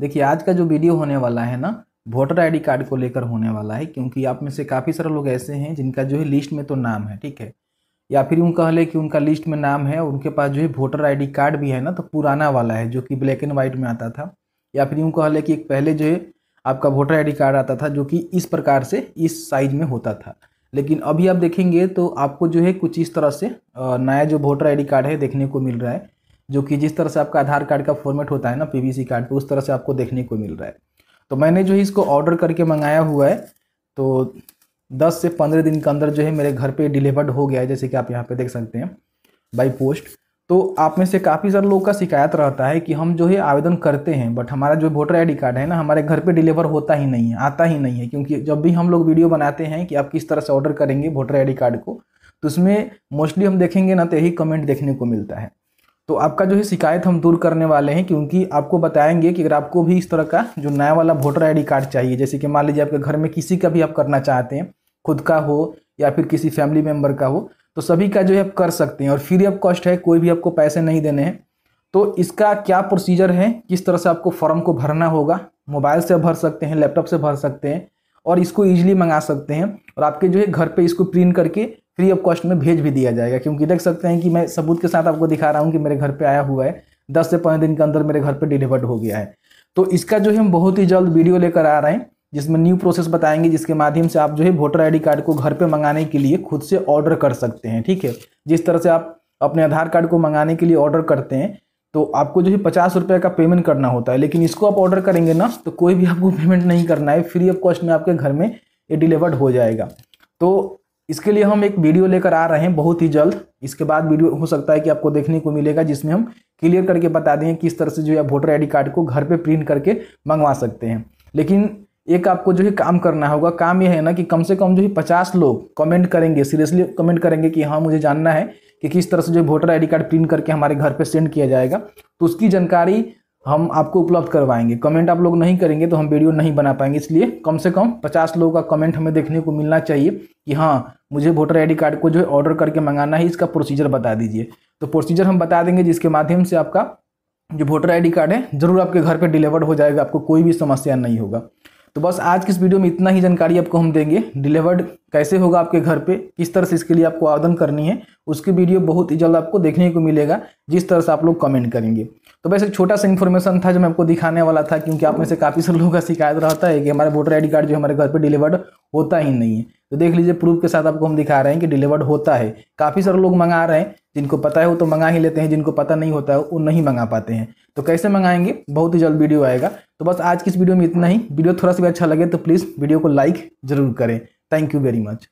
देखिए आज का जो वीडियो होने वाला है ना वोटर आईडी कार्ड को लेकर होने वाला है क्योंकि आप में से काफ़ी सारे लोग ऐसे हैं जिनका जो है लिस्ट में तो नाम है ठीक है या फिर यूँ कह लें कि उनका लिस्ट में नाम है उनके पास जो है वोटर आईडी कार्ड भी है ना तो पुराना वाला है जो कि ब्लैक एंड वाइट में आता था या फिर यूँ कह लें कि पहले जो है आपका वोटर आई कार्ड आता था जो कि इस प्रकार से इस साइज में होता था लेकिन अभी आप देखेंगे तो आपको जो है कुछ इस तरह से नया जो वोटर आईडी कार्ड है देखने को मिल रहा है जो कि जिस तरह से आपका आधार कार्ड का फॉर्मेट होता है ना पीवीसी कार्ड पे उस तरह से आपको देखने को मिल रहा है तो मैंने जो है इसको ऑर्डर करके मंगाया हुआ है तो 10 से 15 दिन के अंदर जो है मेरे घर पे डिलीवर्ड हो गया है जैसे कि आप यहाँ पे देख सकते हैं बाई पोस्ट तो आप में से काफ़ी सारे लोगों का शिकायत रहता है कि हम जो है आवेदन करते हैं बट हमारा जो वोटर आई कार्ड है ना हमारे घर पर डिलीवर होता ही नहीं है आता ही नहीं है क्योंकि जब भी हम लोग वीडियो बनाते हैं कि आप किस तरह से ऑर्डर करेंगे वोटर आई कार्ड को तो उसमें मोस्टली हम देखेंगे ना तो यही कमेंट देखने को मिलता है तो आपका जो है शिकायत हम दूर करने वाले हैं क्योंकि आपको बताएंगे कि अगर आपको भी इस तरह का जो नया वाला वोटर आईडी कार्ड चाहिए जैसे कि मान लीजिए आपके घर में किसी का भी आप करना चाहते हैं खुद का हो या फिर किसी फैमिली मेम्बर का हो तो सभी का जो है आप कर सकते हैं और फ्री ऑफ कॉस्ट है कोई भी आपको पैसे नहीं देने हैं तो इसका क्या प्रोसीजर है किस तरह से आपको फॉर्म को भरना होगा मोबाइल से भर सकते हैं लैपटॉप से भर सकते हैं और इसको ईजिली मंगा सकते हैं और आपके जो है घर पे इसको प्रिंट करके फ्री ऑफ कॉस्ट में भेज भी दिया जाएगा क्योंकि देख सकते हैं कि मैं सबूत के साथ आपको दिखा रहा हूँ कि मेरे घर पर आया हुआ है दस से पंद्रह दिन के अंदर मेरे घर पर डिलीवर्ड हो गया है तो इसका जो है हम बहुत ही जल्द वीडियो लेकर आ रहे हैं जिसमें न्यू प्रोसेस बताएंगे जिसके माध्यम से आप जो है वोटर आईडी कार्ड को घर पे मंगाने के लिए खुद से ऑर्डर कर सकते हैं ठीक है जिस तरह से आप अपने आधार कार्ड को मंगाने के लिए ऑर्डर करते हैं तो आपको जो है पचास रुपये का पेमेंट करना होता है लेकिन इसको आप ऑर्डर करेंगे ना तो कोई भी आपको पेमेंट नहीं करना है फ्री ऑफ कॉस्ट में आपके घर में ये डिलीवर्ड हो जाएगा तो इसके लिए हम एक वीडियो लेकर आ रहे हैं बहुत ही जल्द इसके बाद वीडियो हो सकता है कि आपको देखने को मिलेगा जिसमें हम क्लियर करके बता दें किस तरह से जो है वोटर आई कार्ड को घर पर प्रिंट करके मंगवा सकते हैं लेकिन एक आपको जो है काम करना होगा काम यह है ना कि कम से कम जो है पचास लोग कमेंट करेंगे सीरियसली कमेंट करेंगे कि हाँ मुझे जानना है कि किस तरह से जो वोटर आईडी कार्ड प्रिंट करके हमारे घर पे सेंड किया जाएगा तो उसकी जानकारी हम आपको उपलब्ध करवाएंगे कमेंट आप लोग नहीं करेंगे तो हम वीडियो नहीं बना पाएंगे इसलिए कम से कम पचास लोगों का कमेंट हमें देखने को मिलना चाहिए कि हाँ मुझे वोटर आईडी कार्ड को जो है ऑर्डर करके मंगाना है इसका प्रोसीजर बता दीजिए तो प्रोसीजर हम बता देंगे जिसके माध्यम से आपका जो वोटर आई कार्ड है जरूर आपके घर पर डिलीवर हो जाएगा आपको कोई भी समस्या नहीं होगा तो बस आज की इस वीडियो में इतना ही जानकारी आपको हम देंगे डिलीवर्ड कैसे होगा आपके घर पे किस तरह से इसके लिए आपको आवेदन करनी है उसकी वीडियो बहुत ही जल्द आपको देखने को मिलेगा जिस तरह से आप लोग कमेंट करेंगे तो वैसे एक छोटा सा इन्फॉर्मेशन था जो मैं आपको दिखाने वाला था क्योंकि आप में से काफ़ी सारे लोगों का शिकायत रहता है कि हमारा वोटर आई कार्ड जो हमारे घर पर डिलीवर्ड होता ही नहीं है तो देख लीजिए प्रूफ के साथ आपको हम दिखा रहे हैं कि डिलीवर्ड होता है काफ़ी सारे लोग मंगा रहे हैं जिनको पता है वो तो मंगा ही लेते हैं जिनको पता नहीं होता है वो नहीं मंगा पाते हैं तो कैसे मंगाएंगे बहुत ही जल्द वीडियो आएगा तो बस आज की इस वीडियो में इतना ही वीडियो थोड़ा सा भी अच्छा लगे तो प्लीज़ वीडियो को लाइक ज़रूर करें थैंक यू वेरी मच